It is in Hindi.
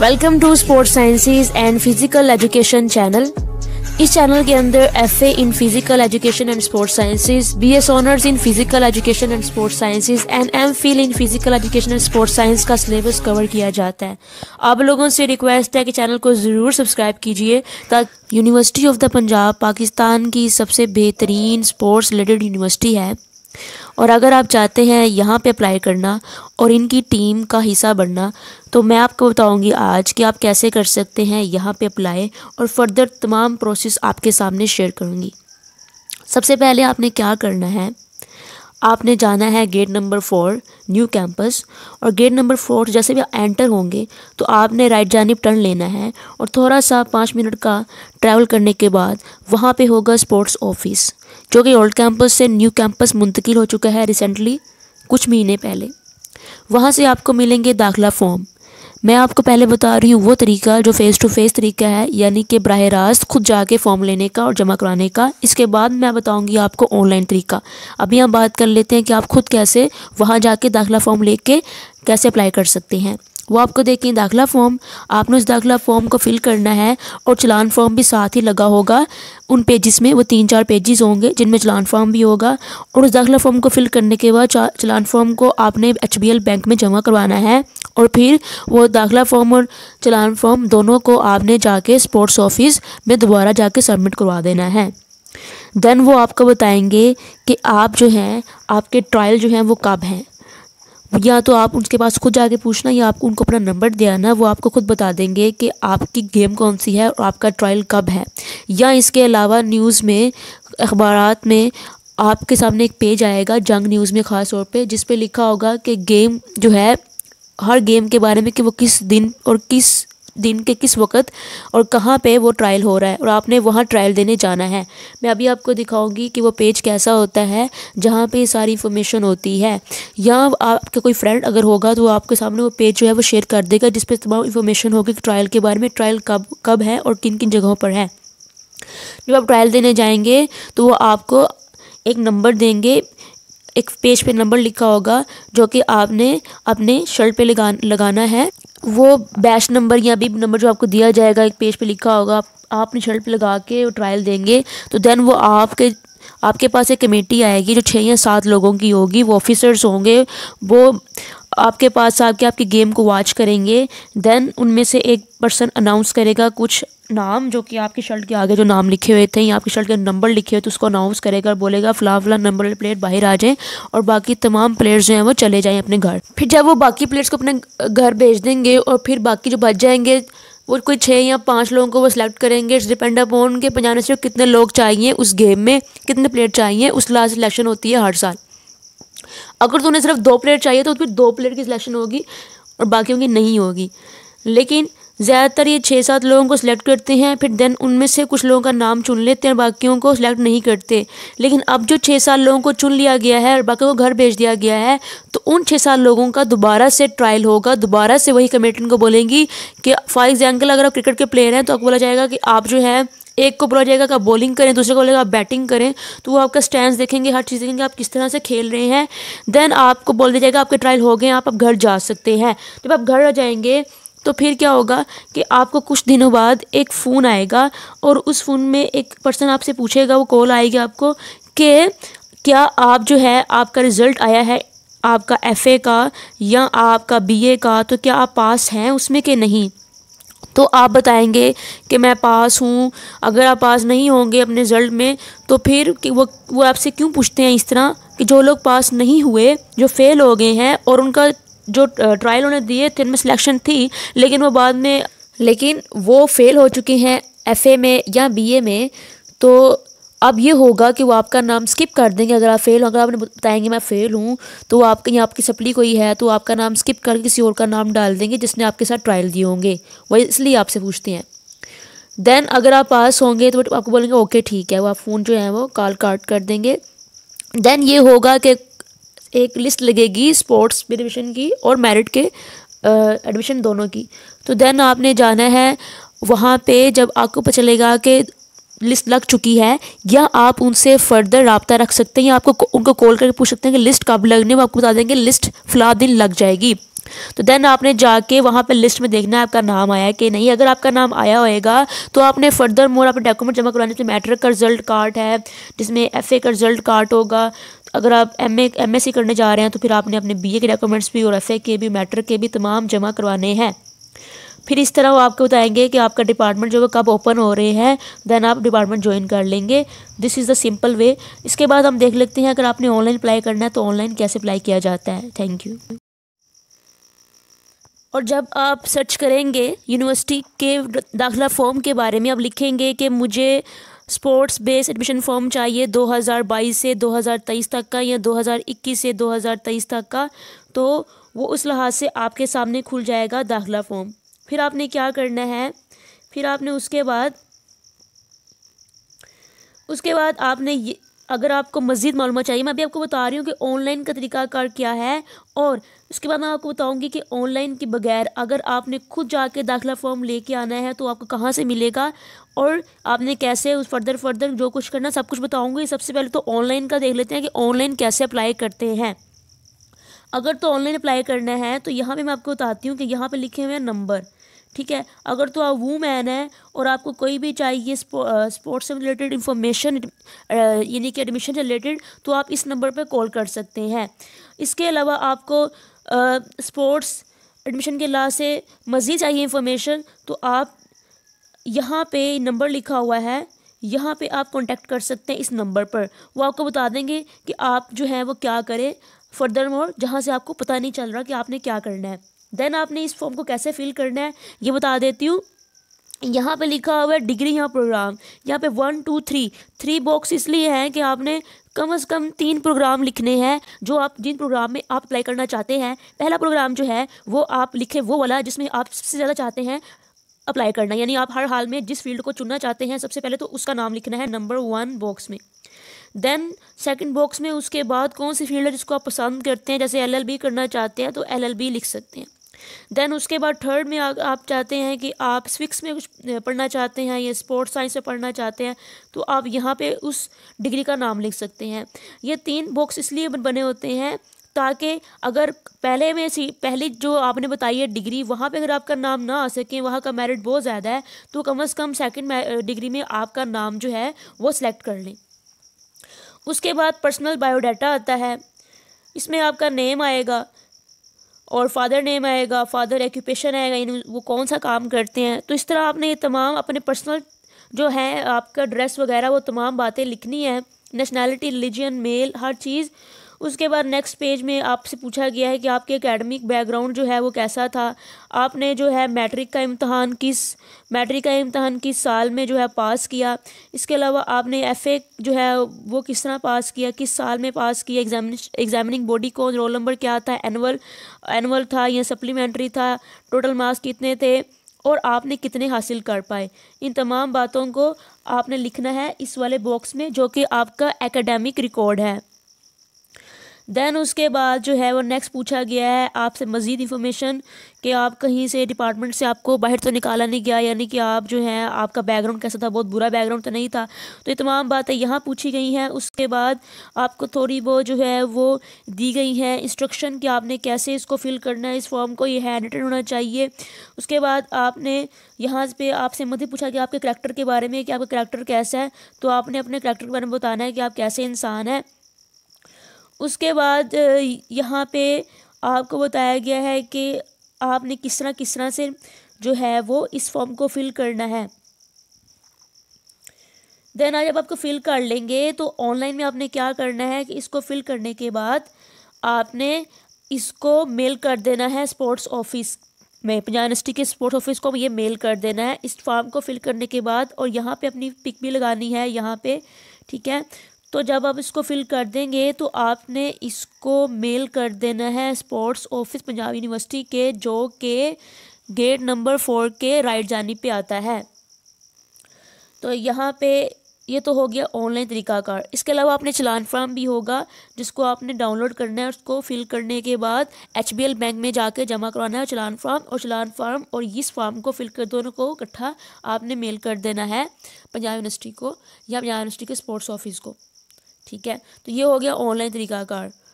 welcome to sports sciences and physical education channel इस चैनल के अंदर F A in physical education and sports sciences B S honours in physical education and sports sciences and M phil in physical education and sports science का सिलेबस कवर किया जाता है आप लोगों से रिक्वेस्ट है कि चैनल को ज़रूर सब्सक्राइब कीजिए ताकि university of the Punjab Pakistan की सबसे बेहतरीन स्पोर्ट्स रिलेटेड यूनिवर्सिटी है और अगर आप चाहते हैं यहाँ पे अप्लाई करना और इनकी टीम का हिस्सा बनना तो मैं आपको बताऊंगी आज कि आप कैसे कर सकते हैं यहाँ पे अप्लाई और फर्दर तमाम प्रोसेस आपके सामने शेयर करूँगी सबसे पहले आपने क्या करना है आपने जाना है gate number four new campus और गेट नंबर फोर जैसे भी एंटर होंगे तो आपने राइट जानब टर्न लेना है और थोड़ा सा पाँच मिनट का ट्रैवल करने के बाद वहाँ पे होगा स्पोर्ट्स ऑफिस जो कि ओल्ड कैंपस से न्यू कैंपस मुंतकिल हो चुका है रिसेंटली कुछ महीने पहले वहाँ से आपको मिलेंगे दाखिला फॉर्म मैं आपको पहले बता रही हूँ वो तरीका जो फ़ेस टू फेस तरीका है यानी कि बरह रास्त खुद जाके फॉर्म लेने का और जमा कराने का इसके बाद मैं बताऊँगी आपको ऑनलाइन तरीका अभी हम बात कर लेते हैं कि आप खुद कैसे वहाँ जाके दाखिला फॉर्म ले कैसे अप्लाई कर सकते हैं वो आपको देखें दाखिला फॉर्म आपने उस दाखिला फॉर्म को फिल करना है और चलान फॉर्म भी साथ ही लगा होगा उन पेजेस में वो तीन चार पेजेस होंगे जिनमें चलान फॉर्म भी होगा और उस दाखिला फॉर्म को फिल करने के बाद चलान फॉर्म को आपने एच बैंक में जमा करवाना है और फिर वो दाखिला फॉर्म और चलान फॉर्म दोनों को आपने जाके स्पोर्ट्स ऑफिस में दोबारा जाके सबमिट करवा देना है देन वो आपको बताएंगे कि आप जो हैं आपके ट्रायल जो हैं वो कब हैं या तो आप उनके पास खुद जाके पूछना या आपको उनको अपना नंबर दिया ना वो आपको खुद बता देंगे कि आपकी गेम कौन सी है और आपका ट्रायल कब है या इसके अलावा न्यूज़ में अखबार में आपके सामने एक पेज आएगा जंग न्यूज़ में ख़ास तौर पर जिस पर लिखा होगा कि गेम जो है हर गेम के बारे में कि वो किस दिन और किस दिन के किस वक्त और कहाँ पे वो ट्रायल हो रहा है और आपने वहाँ ट्रायल देने जाना है मैं अभी आपको दिखाऊंगी कि वो पेज कैसा होता है जहाँ पे सारी इन्फॉर्मेशन होती है या आपका कोई फ्रेंड अगर होगा तो आपके सामने वो पेज जो है वो शेयर कर देगा जिसपे तमाम इन्फॉर्मेशन होगी कि ट्रायल के बारे में ट्रायल कब कब है और किन किन जगहों पर है जब आप ट्रायल देने जाएंगे तो वो आपको एक नंबर देंगे एक पेज पे नंबर लिखा होगा जो कि आपने अपने शर्ट पे लगा लगाना है वो बैच नंबर या बिब नंबर जो आपको दिया जाएगा एक पेज पे लिखा होगा आप अपनी शर्ट पर लगा के वो ट्रायल देंगे तो देन वो आपके आपके पास एक कमेटी आएगी जो छः या सात लोगों की होगी वो ऑफिसर्स होंगे वो आपके पास आके आपकी गेम को वॉच करेंगे देन उनमें से एक पर्सन अनाउंस करेगा कुछ नाम जो कि आपके शर्ट के आगे जो नाम लिखे हुए थे या आपके शर्ट के नंबर लिखे हुए थे उसको अनाउंस करेगा और बोलेगा फला फला नंबर प्लेयर बाहर आ जाए और बाकी तमाम प्लेयर्स जो हैं वो चले जाएँ अपने घर फिर जब वो बाकी प्लेयर्स को अपने घर भेज देंगे और फिर बाकी जो बच जाएंगे वो कोई छः या पाँच लोगों को वो सिलेक्ट करेंगे इट्स डिपेंड अपॉन के पंजाब से कितने लोग चाहिए उस गेम में कितने प्लेयर चाहिए उस लास्ट सिलेक्शन होती है हर साल अगर तुम्हें सिर्फ दो प्लेयर चाहिए तो फिर दो प्लेयर की सिलेक्शन होगी और बाकियों की नहीं होगी लेकिन ज़्यादातर ये छः सात लोगों को सिलेक्ट करते हैं फिर देन उनमें से कुछ लोगों का नाम चुन लेते हैं बाकियों को सिलेक्ट नहीं करते लेकिन अब जो छः सात लोगों को चुन लिया गया है और बाकी को घर भेज दिया गया है तो उन छः सात लोगों का दोबारा से ट्रायल होगा दोबारा से वही कमेटिन को बोलेंगी कि फॉर एग्जाम्पल अगर आप क्रिकेट के प्लेयर हैं तो आपको बोला जाएगा कि आप जो है एक को बोला जाएगा कि आप बॉलिंग करें दूसरे को बोलेगा आप बैटिंग करें तो वो आपका स्टैंड देखेंगे हर चीज़ देखेंगे आप किस तरह से खेल रहे हैं देन आपको बोल दिया जाएगा आपके ट्रायल हो गए आप अब घर जा सकते हैं जब आप घर आ जाएंगे तो फिर क्या होगा कि आपको कुछ दिनों बाद एक फ़ोन आएगा और उस फ़ोन में एक पर्सन आपसे पूछेगा वो कॉल आएगी आपको कि क्या आप जो है आपका रिज़ल्ट आया है आपका एफ़ का या आपका ए का तो क्या आप पास हैं उसमें कि नहीं तो आप बताएंगे कि मैं पास हूँ अगर आप पास नहीं होंगे अपने रिज़ल्ट में तो फिर कि वो वो आपसे क्यों पूछते हैं इस तरह कि जो लोग पास नहीं हुए जो फेल हो गए हैं और उनका जो ट्रायल उन्हें दिए थे उनमें सिलेक्शन थी लेकिन वो बाद में लेकिन वो फेल हो चुके हैं ए में या ए में तो अब ये होगा कि वो आपका नाम स्किप कर देंगे अगर आप फेल हो अगर आपने बताएंगे मैं फ़ेल हूँ तो आपके यहाँ आपकी सप्ली कोई है तो आपका नाम स्किप करके किसी और का नाम डाल देंगे जिसने आपके साथ ट्रायल दिए होंगे वही इसलिए आपसे पूछते हैं देन अगर आप पास होंगे तो आपको बोलेंगे ओके ठीक है वो आप फ़ोन जो है वो कॉल काट कर देंगे देन ये होगा कि एक लिस्ट लगेगी स्पोर्ट्स एडमिशन की और मेरिट के एडमिशन दोनों की तो देन आपने जाना है वहाँ पे जब आपको पता चलेगा कि लिस्ट लग चुकी है या आप उनसे फर्दर रबता रख सकते हैं या आपको उनको कॉल करके पूछ सकते हैं कि लिस्ट कब लगने वो आपको बता देंगे लिस्ट फला दिन लग जाएगी तो देन आपने जाके वहाँ पे लिस्ट में देखना है आपका नाम आया कि नहीं अगर आपका नाम आया होएगा तो आपने फर्दर मोर आपने डॉक्यूमेंट जमा करवाने जिसमें मैट्रिक का रिजल्ट कार्ड है जिसमें एफ का रिजल्ट कार्ड होगा अगर आप एम एम करने जा रहे हैं तो फिर आपने अपने बी के डॉक्यूमेंट्स भी और एफ के भी मैट्रिक के भी तमाम जमा करवाने हैं फिर इस तरह वो आपको बताएंगे कि आपका डिपार्टमेंट जो है कब ओपन हो रहे हैं देन आप डिपार्टमेंट ज्वाइन कर लेंगे this is the simple way इसके बाद हम देख लेते हैं अगर आपने ऑनलाइन अप्लाई करना है तो ऑनलाइन कैसे अप्लाई किया जाता है थैंक यू और जब आप सर्च करेंगे यूनिवर्सिटी के दाखिला फॉर्म के बारे में आप लिखेंगे कि मुझे स्पोर्ट्स बेस्ड एडमिशन फॉर्म चाहिए 2022 से 2023 तक का या 2021 से 2023 तक का तो वो उस लिहाज से आपके सामने खुल जाएगा दाखिला फॉर्म फिर आपने क्या करना है फिर आपने उसके बाद उसके बाद आपने ये अगर आपको मज़ीद मालूम चाहिए मैं अभी आपको बता रही हूँ कि ऑनलाइन का तरीकाकार क्या है और उसके बाद मैं आपको बताऊँगी कि ऑनलाइन के बगैर अगर आपने खुद जाके दाखिला फॉर्म लेके आना है तो आपको कहाँ से मिलेगा और आपने कैसे उस फर्दर फर्दर जो कुछ करना सब कुछ बताऊँगी सबसे पहले तो ऑनलाइन का देख लेते हैं कि ऑनलाइन कैसे अप्लाई करते हैं अगर तो ऑनलाइन अप्लाई करना है तो यहाँ पे मैं आपको बताती हूँ कि यहाँ पे लिखे हुए हैं नंबर ठीक है अगर तो आप वूमैन हैं और आपको कोई भी चाहिए स्पोर्ट्स से रिलेटेड इंफॉर्मेशन यानी कि एडमिशन से रिलेटेड तो आप इस नंबर पर कॉल कर सकते हैं इसके अलावा आपको स्पोर्ट्स एडमिशन के ला से मज़ीद चाहिए इंफॉर्मेशन तो आप यहाँ पे नंबर लिखा हुआ है यहाँ पे आप कांटेक्ट कर सकते हैं इस नंबर पर वो आपको बता देंगे कि आप जो है वो क्या करें फर्दर मोर जहाँ से आपको पता नहीं चल रहा कि आपने क्या करना है देन आपने इस फॉर्म को कैसे फिल करना है ये बता देती हूँ यहाँ पे लिखा हुआ है डिग्री यहाँ प्रोग्राम यहाँ पे one two three three box इसलिए हैं कि आपने कम से कम तीन प्रोग्राम लिखने हैं जो आप जिन प्रोग्राम में आप अप्लाई करना चाहते हैं पहला प्रोग्राम जो है वो आप लिखें वो वाला जिसमें आप सबसे ज़्यादा चाहते हैं अप्लाई करना यानी आप हर हाल में जिस फील्ड को चुनना चाहते हैं सबसे पहले तो उसका नाम लिखना है नंबर वन बॉक्स में देन सेकंड बॉक्स में उसके बाद कौन सी फील्ड है जिसको आप पसंद करते हैं जैसे एलएलबी करना चाहते हैं तो एलएलबी लिख सकते हैं देन उसके बाद थर्ड में आ, आप चाहते हैं कि आप स्विक्स में कुछ पढ़ना चाहते हैं या स्पोर्ट्स साइंस में पढ़ना चाहते हैं तो आप यहाँ पे उस डिग्री का नाम लिख सकते हैं ये तीन बॉक्स इसलिए बने होते हैं ताकि अगर पहले में सी पहले जो आपने बताई है डिग्री वहाँ पे अगर आपका नाम ना आ सके वहाँ का मेरिट बहुत ज़्यादा है तो कम अज़ कम सेकंड डिग्री में आपका नाम जो है वो सिलेक्ट कर लें उसके बाद पर्सनल बायोडाटा आता है इसमें आपका नेम आएगा और फादर नेम आएगा फादर एक्यूपेशन आएगा इन वो कौन सा काम करते हैं तो इस तरह आपने ये तमाम अपने पर्सनल जो है आपका ड्रेस वगैरह वो तमाम बातें लिखनी है नेशनैलिटी रिलीजन मेल हर चीज़ उसके बाद नेक्स्ट पेज में आपसे पूछा गया है कि आपके एकेडमिक बैकग्राउंड जो है वो कैसा था आपने जो है मैट्रिक का इम्तहान किस मैट्रिक का इम्तहान किस साल में जो है पास किया इसके अलावा आपने एफ़ जो है वो किस तरह पास किया किस साल में पास किया एग्जामिन एग्जामिनिंग बॉडी को रोल नंबर क्या था एनअल एनअल था या सप्लीमेंट्री था टोटल मार्क्स कितने थे और आपने कितने हासिल कर पाए इन तमाम बातों को आपने लिखना है इस वाले बॉक्स में जो कि आपका एकेडमिक रिकॉर्ड है दैन उसके बाद जो है वो नेक्स्ट पूछा गया है आपसे मज़ीद इंफॉर्मेशन कि आप कहीं से डिपार्टमेंट से आपको बाहर तो निकाला नहीं गया यानी कि आप जो है आपका बैकग्राउंड कैसा था बहुत बुरा बैकग्राउंड तो नहीं था तो ये तमाम बातें यहाँ पूछी गई हैं उसके बाद आपको थोड़ी वो जो है वो दी गई हैं इंस्ट्रक्शन कि आपने कैसे इसको फिल करना है इस फॉर्म को ये हैंड रिटन होना चाहिए उसके बाद आपने यहाँ पर आपसे मध्य पूछा कि आपके करैक्टर के बारे में कि आपका करैक्टर कैसा है तो आपने अपने करेक्टर के बारे में बताना है कि आप कैसे इंसान हैं उसके बाद यहाँ पे आपको बताया गया है कि आपने किस तरह किस तरह से जो है वो इस फॉर्म को फिल करना है देन आज जब आपको फिल कर लेंगे तो ऑनलाइन में आपने क्या करना है कि इसको फिल करने के बाद आपने इसको मेल कर देना है स्पोर्ट्स ऑफिस में पंजाब यूनिवर्सिटी के स्पोर्ट्स ऑफिस को ये मेल कर देना है इस फॉर्म को फिल करने के बाद और यहाँ पे अपनी पिक भी लगानी है यहाँ पे ठीक है तो जब आप इसको फिल कर देंगे तो आपने इसको मेल कर देना है स्पोर्ट्स ऑफिस पंजाब यूनिवर्सिटी के जो के गेट नंबर फोर के राइट जानी पे आता है तो यहाँ पे ये तो हो गया ऑनलाइन कार इसके अलावा आपने चलान फॉर्म भी होगा जिसको आपने डाउनलोड करना है उसको फिल करने के बाद एच बैंक में जाकर जमा करवाना है चलान फॉर्म और चलान फॉर्म और इस फॉर्म को फिल कर दोनों को इकट्ठा आपने मेल कर देना है पंजाब यूनिवर्सिटी को या पंजाब यूनिवर्सिटी के स्पोर्ट्स ऑफिस को ठीक है तो ये हो गया ऑनलाइन तरीका कार्ड